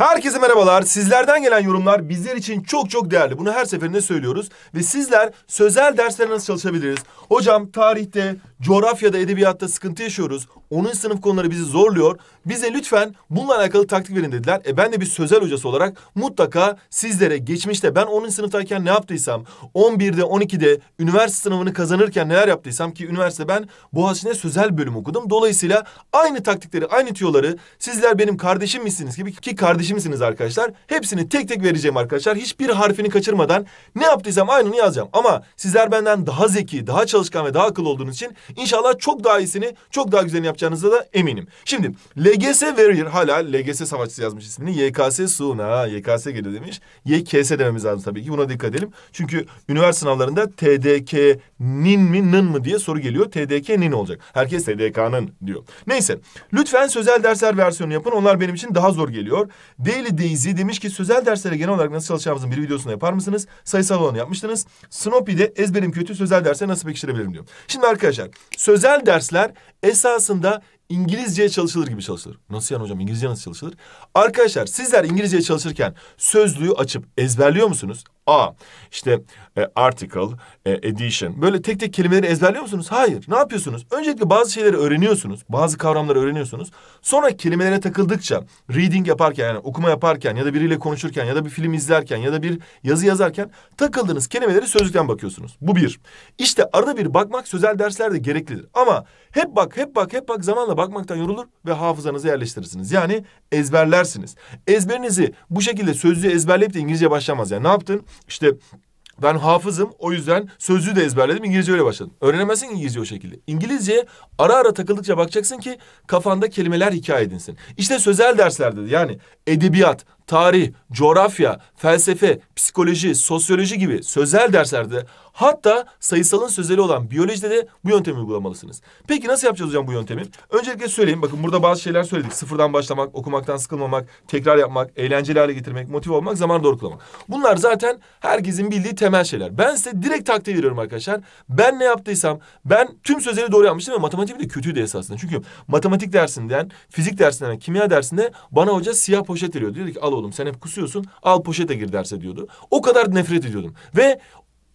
Herkese merhabalar. Sizlerden gelen yorumlar bizler için çok çok değerli. Bunu her seferinde söylüyoruz. Ve sizler sözel derslere nasıl çalışabiliriz? Hocam tarihte, coğrafyada, edebiyatta sıkıntı yaşıyoruz. Onun sınıf konuları bizi zorluyor. Bize lütfen bununla alakalı taktik verin dediler. E ben de bir sözel hocası olarak mutlaka sizlere geçmişte ben 10. sınıftayken ne yaptıysam, 11'de, 12'de üniversite sınavını kazanırken neler yaptıysam ki üniversite ben Boğaziçi'nde sözel bölüm okudum. Dolayısıyla aynı taktikleri, aynı tüyoları sizler benim kardeşim misiniz gibi ki kardeşim kardeşimsiniz arkadaşlar. Hepsini tek tek vereceğim arkadaşlar. Hiçbir harfini kaçırmadan ne yaptıysam aynını yazacağım. Ama sizler benden daha zeki, daha çalışkan ve daha akıllı olduğunuz için inşallah çok daha iyisini, çok daha güzelini yapacağınıza da eminim. Şimdi LGS Warrior hala LGS savaşçısı yazmış ismini. YKS Suna, YKS geliyor demiş. YKS dememiz lazım tabii ki. Buna dikkat edelim. Çünkü üniversite sınavlarında TDK nin mi nın mı diye soru geliyor. TDK nin olacak. Herkes TDK'nın diyor. Neyse. Lütfen sözel dersler versiyonu yapın. Onlar benim için daha zor geliyor. Daily Daisy demiş ki sözel derslere genel olarak nasıl çalışacağımızın bir videosunu yapar mısınız? Sayısal olanı yapmıştınız. Snoopy de ezberim kötü sözel derse nasıl pekiştirebilirim diyor. Şimdi arkadaşlar sözel dersler esasında İngilizceye çalışılır gibi çalışılır. Nasıl yani hocam İngilizce nasıl çalışılır? Arkadaşlar sizler İngilizceye çalışırken sözlüğü açıp ezberliyor musunuz? A. İşte e, article, e, edition. Böyle tek tek kelimeleri ezberliyor musunuz? Hayır. Ne yapıyorsunuz? Öncelikle bazı şeyleri öğreniyorsunuz. Bazı kavramları öğreniyorsunuz. Sonra kelimelere takıldıkça reading yaparken yani okuma yaparken ya da biriyle konuşurken ya da bir film izlerken ya da bir yazı yazarken takıldığınız kelimeleri sözlükten bakıyorsunuz. Bu bir. İşte arada bir bakmak sözel derslerde gereklidir. Ama hep bak, hep bak, hep bak zamanla bakmaktan yorulur ve hafızanızı yerleştirirsiniz. Yani ezberlersiniz. Ezberinizi bu şekilde sözlüğü ezberleyip de İngilizce başlamaz. Yani ne yaptın? İşte ben hafızım o yüzden sözlüğü de ezberledim İngilizce öyle başladım. Öğrenemezsin İngilizce o şekilde. İngilizce ara ara takıldıkça bakacaksın ki kafanda kelimeler hikaye edinsin. İşte sözel derslerde yani edebiyat, tarih, coğrafya, felsefe, psikoloji, sosyoloji gibi sözel derslerde hatta sayısalın sözeli olan biyolojide de bu yöntemi uygulamalısınız. Peki nasıl yapacağız hocam bu yöntemi? Öncelikle söyleyeyim bakın burada bazı şeyler söyledik. Sıfırdan başlamak, okumaktan sıkılmamak, tekrar yapmak, eğlenceli hale getirmek, motive olmak, zaman doğru kullanmak. Bunlar zaten herkesin bildiği temel şeyler. Ben size direkt taktiği veriyorum arkadaşlar. Ben ne yaptıysam ben tüm sözleri doğru yapmıştım ve matematik de kötüydü esasında. Çünkü matematik dersinden, fizik dersinden, kimya dersinde bana hoca siyah poşet veriyor. Diyor ki al oğlum sen hep kusuyorsun al poşete gir derse diyordu. O kadar nefret ediyordum ve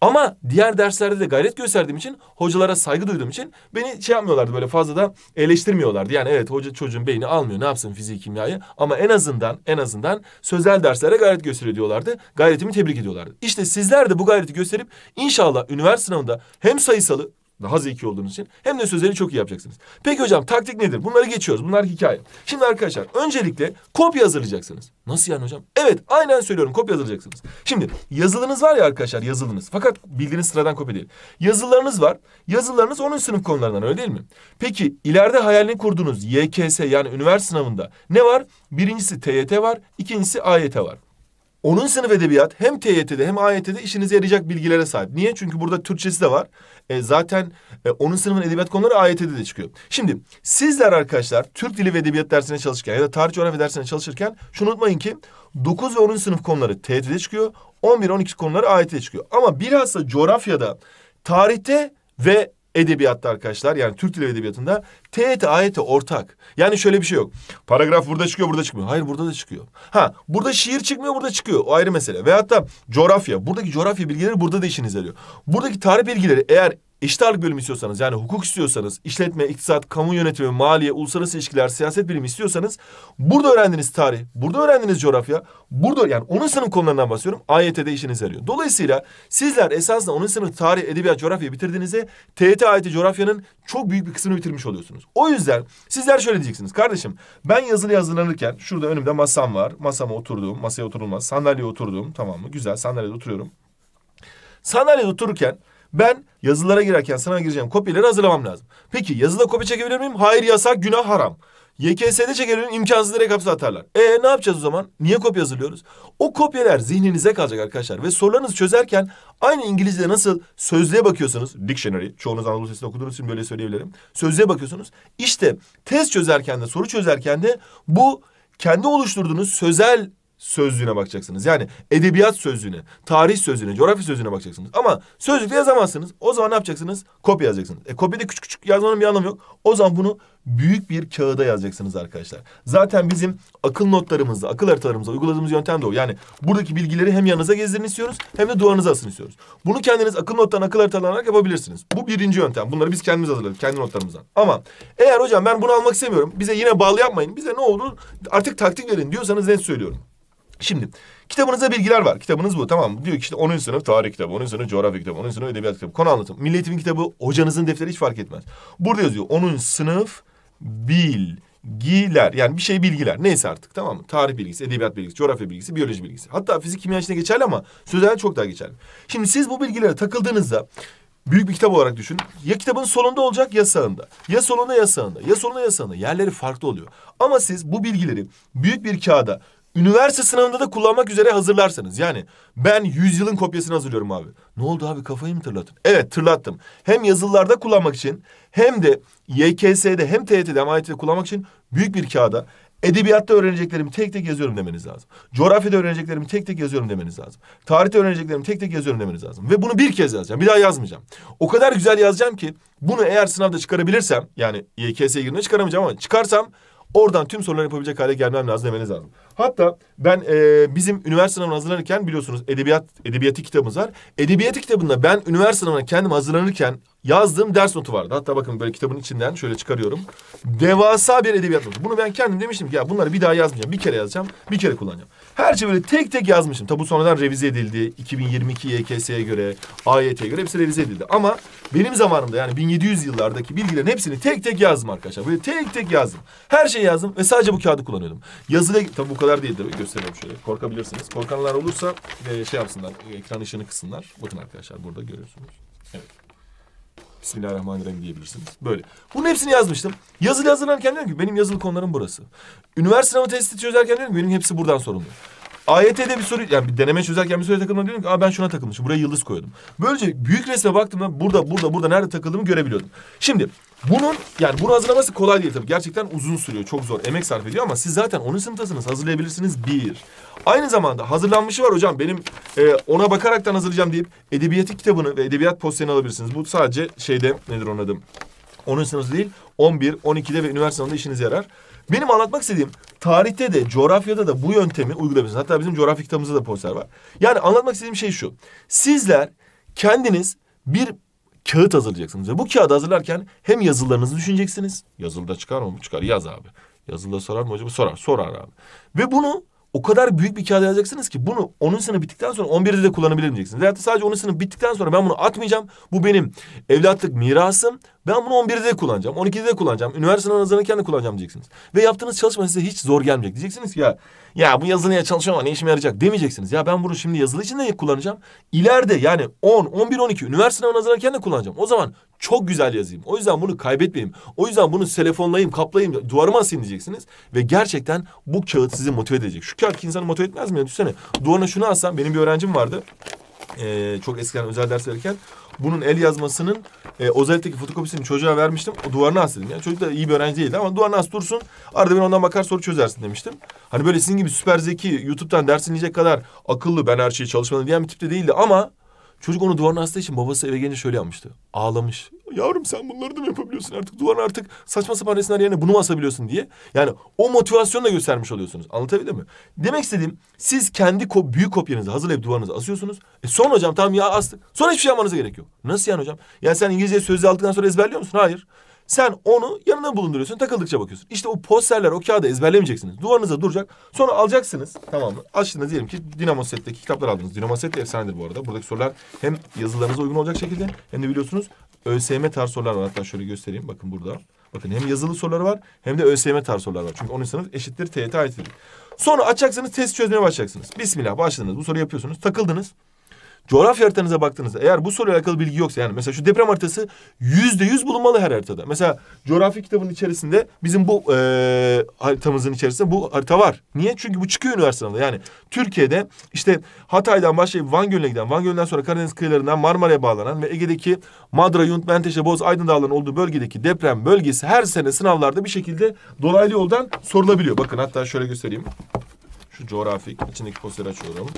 ama diğer derslerde de gayret gösterdiğim için hocalara saygı duyduğum için beni şey yapmıyorlardı böyle fazla da eleştirmiyorlardı. Yani evet hoca çocuğun beyni almıyor ne yapsın fiziği kimyayı ama en azından en azından sözel derslere gayret gösteriyor diyorlardı. Gayretimi tebrik ediyorlardı. İşte sizler de bu gayreti gösterip inşallah üniversite sınavında hem sayısalı daha zeki olduğunuz için. Hem de sözleri çok iyi yapacaksınız. Peki hocam taktik nedir? Bunları geçiyoruz. Bunlar hikaye. Şimdi arkadaşlar öncelikle kopya hazırlayacaksınız. Nasıl yani hocam? Evet aynen söylüyorum kopya hazırlayacaksınız. Şimdi yazılınız var ya arkadaşlar yazılınız. Fakat bildiğiniz sıradan kopya değil. Yazılarınız var. Yazılarınız onun sınıf konularından öyle değil mi? Peki ileride hayalini kurduğunuz YKS yani üniversite sınavında ne var? Birincisi TYT var. ikincisi AYT var. Onun sınıf edebiyat hem TYT'de hem AYT'de işinize yarayacak bilgilere sahip. Niye? Çünkü burada Türkçesi de var. E, zaten e, onun sınıfın edebiyat konuları AYT'de de çıkıyor. Şimdi sizler arkadaşlar Türk Dili ve Edebiyat dersine çalışırken ya da Tarih Coğrafya dersine çalışırken şunu unutmayın ki 9 ve 10. sınıf konuları TYT'de çıkıyor. 11 12 konuları AYT'de çıkıyor. Ama bilhassa coğrafyada, tarihte ve edebiyatta arkadaşlar yani Türk Dili ve Edebiyatı'nda TET AET ortak. Yani şöyle bir şey yok. Paragraf burada çıkıyor burada çıkmıyor. Hayır burada da çıkıyor. Ha burada şiir çıkmıyor burada çıkıyor. O ayrı mesele. Ve hatta coğrafya. Buradaki coğrafya bilgileri burada da işinize yarıyor. Buradaki tarih bilgileri eğer eşit bölüm istiyorsanız yani hukuk istiyorsanız, işletme, iktisat, kamu yönetimi, maliye, uluslararası ilişkiler, siyaset bilimi istiyorsanız burada öğrendiğiniz tarih, burada öğrendiğiniz coğrafya, burada yani 10. sınıf konularından bahsediyorum AYT'de işinize yarıyor. Dolayısıyla sizler esasında 10. sınıf tarih, edebiyat, coğrafya bitirdiğinizde TYT AYT coğrafyanın çok büyük bir kısmını bitirmiş oluyorsunuz. O yüzden sizler şöyle diyeceksiniz. Kardeşim ben yazılı hazırlanırken şurada önümde masam var. Masama oturduğum, masaya oturulmaz, sandalyeye oturduğum tamam mı? Güzel sandalyede oturuyorum. Sandalyede otururken ben yazılara girerken sana gireceğim kopyaları hazırlamam lazım. Peki yazıda kopya çekebilir miyim? Hayır yasak, günah, haram. YKS'de çekebilirim imkansız direkt hapse atarlar. E ne yapacağız o zaman? Niye kopya hazırlıyoruz? O kopyalar zihninize kalacak arkadaşlar. Ve sorularınızı çözerken aynı İngilizce'de nasıl sözlüğe bakıyorsanız... Dictionary, çoğunuz Anadolu Sesi'nde okuduğunuz için böyle söyleyebilirim. Sözlüğe bakıyorsunuz. İşte test çözerken de soru çözerken de bu kendi oluşturduğunuz sözel sözlüğüne bakacaksınız. Yani edebiyat sözlüğüne, tarih sözlüğüne, coğrafya sözlüğüne bakacaksınız. Ama sözlükte yazamazsınız. O zaman ne yapacaksınız? Kopya yazacaksınız. E kopyada küçük küçük yazmanın bir anlamı yok. O zaman bunu büyük bir kağıda yazacaksınız arkadaşlar. Zaten bizim akıl notlarımızda, akıl haritalarımızda uyguladığımız yöntem de o. Yani buradaki bilgileri hem yanınıza gezdirin istiyoruz hem de duvarınıza asın istiyoruz. Bunu kendiniz akıl nottan akıl haritalarına yapabilirsiniz. Bu birinci yöntem. Bunları biz kendimiz hazırladık, kendi notlarımızdan. Ama eğer hocam ben bunu almak istemiyorum, bize yine bağlı yapmayın, bize ne olur artık taktik verin diyorsanız net söylüyorum. Şimdi kitabınıza bilgiler var. Kitabınız bu tamam mı? Diyor ki işte 10. sınıf tarih kitabı, 10. sınıf coğrafya kitabı, 10. sınıf edebiyat kitabı. Konu anlatım. Milli eğitimin kitabı hocanızın defteri hiç fark etmez. Burada yazıyor 10. sınıf bilgiler. Yani bir şey bilgiler. Neyse artık tamam mı? Tarih bilgisi, edebiyat bilgisi, coğrafya bilgisi, biyoloji bilgisi. Hatta fizik kimya içinde geçerli ama sözel çok daha geçerli. Şimdi siz bu bilgilere takıldığınızda büyük bir kitap olarak düşünün. Ya kitabın solunda olacak ya sağında. Ya solunda ya sağında. Ya solunda ya sağında. Yerleri farklı oluyor. Ama siz bu bilgileri büyük bir kağıda üniversite sınavında da kullanmak üzere hazırlarsanız. Yani ben 100 yılın kopyasını hazırlıyorum abi. Ne oldu abi kafayı mı tırlattın? Evet tırlattım. Hem yazılılarda kullanmak için hem de YKS'de hem TYT'de hem AYT'de kullanmak için büyük bir kağıda Edebiyatta öğreneceklerimi tek tek yazıyorum demeniz lazım. Coğrafyada öğreneceklerimi tek tek yazıyorum demeniz lazım. Tarihte öğreneceklerimi tek tek yazıyorum demeniz lazım. Ve bunu bir kez yazacağım. Bir daha yazmayacağım. O kadar güzel yazacağım ki bunu eğer sınavda çıkarabilirsem yani YKS'ye girince çıkaramayacağım ama çıkarsam oradan tüm soruları yapabilecek hale gelmem lazım demeniz lazım. Hatta ben e, bizim üniversite sınavına hazırlanırken biliyorsunuz edebiyat edebiyatı kitabımız var. Edebiyatı kitabında ben üniversite sınavına kendim hazırlanırken yazdığım ders notu vardı. Hatta bakın böyle kitabın içinden şöyle çıkarıyorum. Devasa bir edebiyat notu. Bunu ben kendim demiştim ki ya bunları bir daha yazmayacağım. Bir kere yazacağım, bir kere kullanacağım. Her şeyi böyle tek tek yazmışım. Tabu sonradan revize edildi. 2022 YKS'ye göre, AYT'ye göre hepsi revize edildi. Ama benim zamanımda yani 1700 yıllardaki bilgilerin hepsini tek tek yazdım arkadaşlar. Böyle tek tek yazdım. Her şeyi yazdım ve sadece bu kağıdı kullanıyordum. Yazıda tabu bu kadar kadar değil gösteriyorum şöyle. Korkabilirsiniz. Korkanlar olursa e, şey yapsınlar. E, ekran ışığını kısınlar. Bakın arkadaşlar burada görüyorsunuz. Evet. Bismillahirrahmanirrahim diyebilirsiniz. Böyle. Bunun hepsini yazmıştım. Yazılı hazırlanırken diyorum ki benim yazılı konularım burası. Üniversite sınavı testi çözerken diyorum ki benim hepsi buradan sorumlu. AYT'de bir soru yani bir deneme çözerken bir soruya takılma diyorum ki Aa, ben şuna takılmışım. Buraya yıldız koyuyordum. Böylece büyük resme baktığımda burada burada burada nerede takıldığımı görebiliyordum. Şimdi bunun yani bunu hazırlaması kolay değil tabii. Gerçekten uzun sürüyor. Çok zor. Emek sarf ediyor ama siz zaten onun sınıftasınız. Hazırlayabilirsiniz bir. Aynı zamanda hazırlanmışı var hocam. Benim e, ona bakaraktan hazırlayacağım deyip edebiyatı kitabını ve edebiyat posterini alabilirsiniz. Bu sadece şeyde nedir onun adım Onun sınıfı değil. 11, 12'de ve üniversite sınavında işinize yarar. Benim anlatmak istediğim Tarihte de coğrafyada da bu yöntemi uygulayabilirsiniz. Hatta bizim coğrafya kitabımızda da poster var. Yani anlatmak istediğim şey şu. Sizler kendiniz bir kağıt hazırlayacaksınız. Ve bu kağıdı hazırlarken hem yazılarınızı düşüneceksiniz. Yazılıda çıkar mı? Çıkar. Yaz abi. Yazılıda sorar mı hocam? Sorar. Sorar abi. Ve bunu o kadar büyük bir kağıda yazacaksınız ki bunu 10. sınıf bittikten sonra 11'de de kullanabilirim diyeceksiniz. Veyahut sadece 10. sınıf bittikten sonra ben bunu atmayacağım. Bu benim evlatlık mirasım. Ben bunu 11'de de kullanacağım, 12'de de kullanacağım, üniversite hazırlanırken de kullanacağım diyeceksiniz. Ve yaptığınız çalışma size hiç zor gelmeyecek. Diyeceksiniz ki ya ya bu yazılıya çalışıyorum ama ne işime yarayacak demeyeceksiniz. Ya ben bunu şimdi yazılı için de kullanacağım. İleride yani 10, 11, 12 üniversite sınavına hazırlanırken de kullanacağım. O zaman çok güzel yazayım. O yüzden bunu kaybetmeyeyim. O yüzden bunu telefonlayayım, kaplayayım, duvarıma asayım diyeceksiniz. Ve gerçekten bu kağıt sizi motive edecek. Şu kağıt insanı motive etmez mi? Ya, düşünsene duvarına şunu assam benim bir öğrencim vardı. Ee, çok eskiden özel ders verirken bunun el yazmasının e, Ozel'teki fotokopisini çocuğa vermiştim. O duvarına asledim. Yani çocuk da iyi bir öğrenci değildi ama duvarına as dursun. Arada ben ondan bakar soru çözersin demiştim. Hani böyle sizin gibi süper zeki, YouTube'dan ders dinleyecek kadar akıllı, ben her şeyi çalışmadım diyen bir tip de değildi ama Çocuk onu duvarına astığı için babası eve gelince şöyle yapmıştı. Ağlamış. Yavrum sen bunları da mı yapabiliyorsun artık? Duvarın artık saçma sapan resimler yerine bunu mu asabiliyorsun diye. Yani o motivasyonu da göstermiş oluyorsunuz. Anlatabildim mi? Demek istediğim siz kendi ko büyük kopyanızı hazırlayıp duvarınıza asıyorsunuz. E son hocam tamam ya astık. Sonra hiçbir şey yapmanıza gerek yok. Nasıl yani hocam? Yani sen İngilizce sözlü aldıktan sonra ezberliyor musun? Hayır. Sen onu yanına bulunduruyorsun. Takıldıkça bakıyorsun. İşte o posterler o kağıdı ezberlemeyeceksiniz. Duvarınıza duracak. Sonra alacaksınız. Tamam mı? Açtığınızda diyelim ki Dinamo Set'teki kitaplar aldınız. Dinamo Set de efsanedir bu arada. Buradaki sorular hem yazılarınıza uygun olacak şekilde hem de biliyorsunuz ÖSYM tarz sorular var. Hatta şöyle göstereyim. Bakın burada. Bakın hem yazılı soruları var hem de ÖSYM tarz sorular var. Çünkü onuysanız sınıf eşittir TYT aittir. Sonra açacaksınız test çözmeye başlayacaksınız. Bismillah başladınız. Bu soruyu yapıyorsunuz. Takıldınız. Coğrafya haritanıza baktığınızda eğer bu soruyla alakalı bilgi yoksa yani mesela şu deprem haritası yüzde yüz bulunmalı her haritada. Mesela coğrafya kitabının içerisinde bizim bu e, haritamızın içerisinde bu harita var. Niye? Çünkü bu çıkıyor üniversitede. Yani Türkiye'de işte Hatay'dan başlayıp Van Gölü'ne giden, Van Gölü'nden sonra Karadeniz kıyılarından Marmara'ya bağlanan ve Ege'deki Madra, Yunt, Menteşe, Boz, Aydın dağlarının olduğu bölgedeki deprem bölgesi her sene sınavlarda bir şekilde dolaylı yoldan sorulabiliyor. Bakın hatta şöyle göstereyim. Şu coğrafik. içindeki poster açıyorum.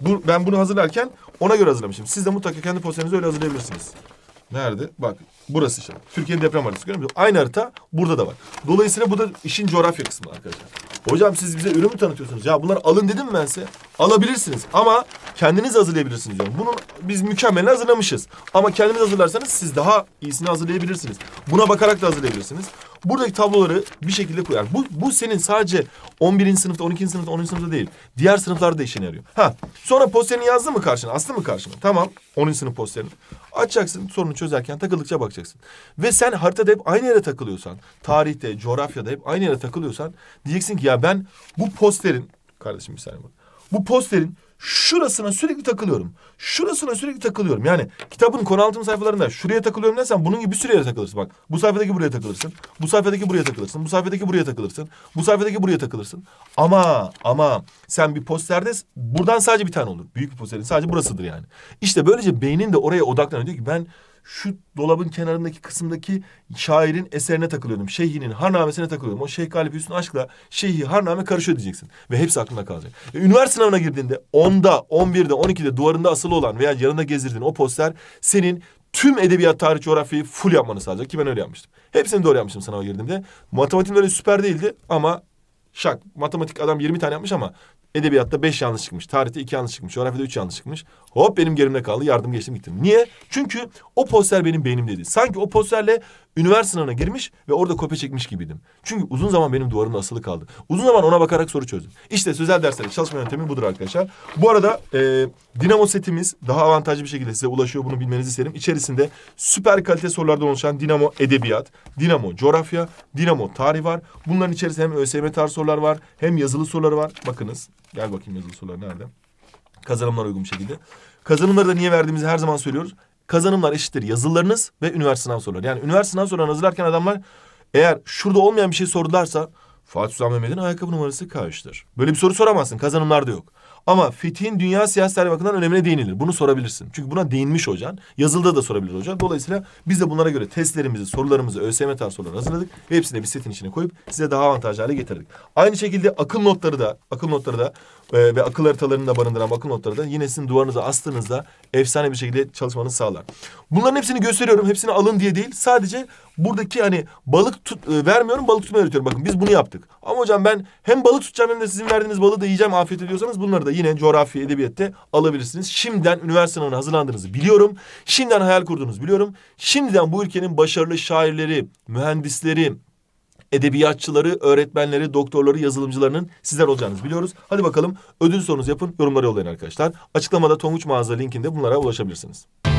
Bu, ben bunu hazırlarken ona göre hazırlamışım. Siz de mutlaka kendi posterinizi öyle hazırlayabilirsiniz. Nerede? Bak burası işte. Türkiye'nin deprem haritası görüyor musunuz? Aynı harita burada da var. Dolayısıyla bu da işin coğrafya kısmı arkadaşlar. Hocam siz bize ürün mü tanıtıyorsunuz? Ya bunları alın dedim ben size. Alabilirsiniz ama kendiniz hazırlayabilirsiniz diyorum. Bunun biz mükemmel hazırlamışız. Ama kendiniz hazırlarsanız siz daha iyisini hazırlayabilirsiniz. Buna bakarak da hazırlayabilirsiniz. Buradaki tabloları bir şekilde koyar. bu, bu senin sadece 11. sınıfta, 12. sınıfta, 10. sınıfta değil. Diğer sınıflarda da işine yarıyor. Ha, sonra posterini yazdı mı karşına? astı mı karşına? Tamam. 10. sınıf posterini. Açacaksın sorunu çözerken takıldıkça bakacaksın. Ve sen haritada hep aynı yere takılıyorsan, tarihte, coğrafyada hep aynı yere takılıyorsan diyeceksin ki ya ben bu posterin kardeşim bir saniye bak. Bu posterin şurasına sürekli takılıyorum. Şurasına sürekli takılıyorum. Yani kitabın konu anlatım sayfalarında şuraya takılıyorum dersen bunun gibi bir süreye takılırsın. Bak bu sayfadaki buraya takılırsın. Bu sayfadaki buraya takılırsın. Bu sayfadaki buraya takılırsın. Bu sayfadaki buraya takılırsın. Ama ama sen bir posterde buradan sadece bir tane olur. Büyük bir posterin sadece burasıdır yani. İşte böylece beynin de oraya odaklanıyor. Diyor ki ben şu dolabın kenarındaki kısımdaki şairin eserine takılıyordum. Şeyhinin harnamesine takılıyordum. O Şeyh Galip Hüsnü Aşk'la Şeyhi harname karışıyor diyeceksin. Ve hepsi aklına kalacak. E, üniversite sınavına girdiğinde 10'da, 11'de, 12'de duvarında asılı olan veya yanında gezdirdiğin o poster senin tüm edebiyat, tarih, coğrafyayı full yapmanı sağlayacak ki ben öyle yapmıştım. Hepsini doğru yapmıştım sınava girdiğimde. Matematik öyle süper değildi ama şak. Matematik adam 20 tane yapmış ama edebiyatta 5 yanlış çıkmış. Tarihte 2 yanlış çıkmış. Coğrafyada 3 yanlış çıkmış. Hop benim gerimde kaldı. Yardım geçtim gittim. Niye? Çünkü o poster benim dedi. Sanki o posterle üniversite sınavına girmiş ve orada kopya çekmiş gibiydim. Çünkü uzun zaman benim duvarımda asılı kaldı. Uzun zaman ona bakarak soru çözdüm. İşte sözel derslerde çalışma yöntemi budur arkadaşlar. Bu arada e, dinamo setimiz daha avantajlı bir şekilde size ulaşıyor. Bunu bilmenizi isterim. İçerisinde süper kalite sorulardan oluşan dinamo edebiyat, dinamo coğrafya, dinamo tarih var. Bunların içerisinde hem ÖSYM tarih sorular var hem yazılı sorular var. Bakınız. Gel bakayım yazılı sorular nerede? Kazanımlar uygun bir şekilde. Kazanımları da niye verdiğimizi her zaman söylüyoruz. Kazanımlar eşittir yazılarınız ve üniversite sınav soruları. Yani üniversite sınav sorularını hazırlarken adamlar eğer şurada olmayan bir şey sordularsa Fatih Sultan Mehmet'in ayakkabı numarası kaçtır? Böyle bir soru soramazsın. Kazanımlar da yok. Ama fetihin dünya siyasetleri tarihi bakımından önemine değinilir. Bunu sorabilirsin. Çünkü buna değinmiş hocan. Yazılda da sorabilir hocan. Dolayısıyla biz de bunlara göre testlerimizi, sorularımızı, ÖSYM tarzı soruları hazırladık. Ve hepsini bir setin içine koyup size daha avantajlı hale getirdik. Aynı şekilde akıl notları da, akıl notları da e, ve akıl haritalarını da barındıran akıl notları da yine sizin duvarınıza astığınızda efsane bir şekilde çalışmanızı sağlar. Bunların hepsini gösteriyorum. Hepsini alın diye değil. Sadece buradaki hani balık tut, e, vermiyorum balık tutmayı öğretiyorum. Bakın biz bunu yaptık. Ama hocam ben hem balık tutacağım hem de sizin verdiğiniz balığı da yiyeceğim afiyet ediyorsanız bunları da yine coğrafya edebiyette alabilirsiniz. Şimdiden üniversite sınavına hazırlandığınızı biliyorum. Şimdiden hayal kurduğunuzu biliyorum. Şimdiden bu ülkenin başarılı şairleri, mühendisleri, edebiyatçıları, öğretmenleri, doktorları, yazılımcılarının sizler olacağınızı biliyoruz. Hadi bakalım ödül sorunuzu yapın, yorumları yollayın arkadaşlar. Açıklamada Tonguç Mağaza linkinde bunlara ulaşabilirsiniz.